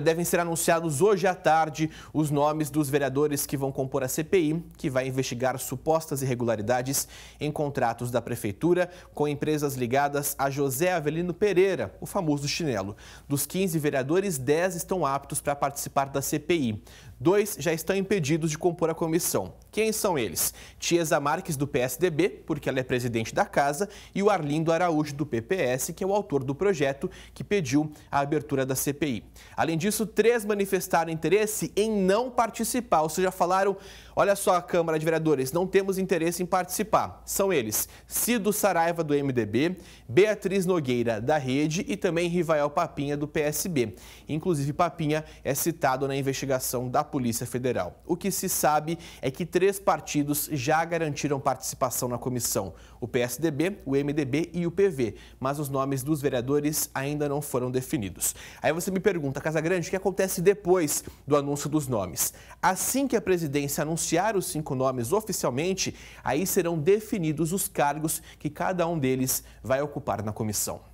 Devem ser anunciados hoje à tarde os nomes dos vereadores que vão compor a CPI, que vai investigar supostas irregularidades em contratos da Prefeitura com empresas ligadas a José Avelino Pereira, o famoso chinelo. Dos 15 vereadores, 10 estão aptos para participar da CPI. Dois já estão impedidos de compor a comissão. Quem são eles? Tiesa Marques, do PSDB, porque ela é presidente da casa, e o Arlindo Araújo, do PPS, que é o autor do projeto que pediu a abertura da CPI. Além disso, três manifestaram interesse em não participar, ou seja, falaram: olha só, Câmara de Vereadores, não temos interesse em participar. São eles Cido Saraiva, do MDB, Beatriz Nogueira, da Rede, e também Rivael Papinha, do PSB. Inclusive, Papinha é citado na investigação da da Polícia Federal. O que se sabe é que três partidos já garantiram participação na comissão: o PSDB, o MDB e o PV, mas os nomes dos vereadores ainda não foram definidos. Aí você me pergunta, Casagrande, o que acontece depois do anúncio dos nomes? Assim que a presidência anunciar os cinco nomes oficialmente, aí serão definidos os cargos que cada um deles vai ocupar na comissão.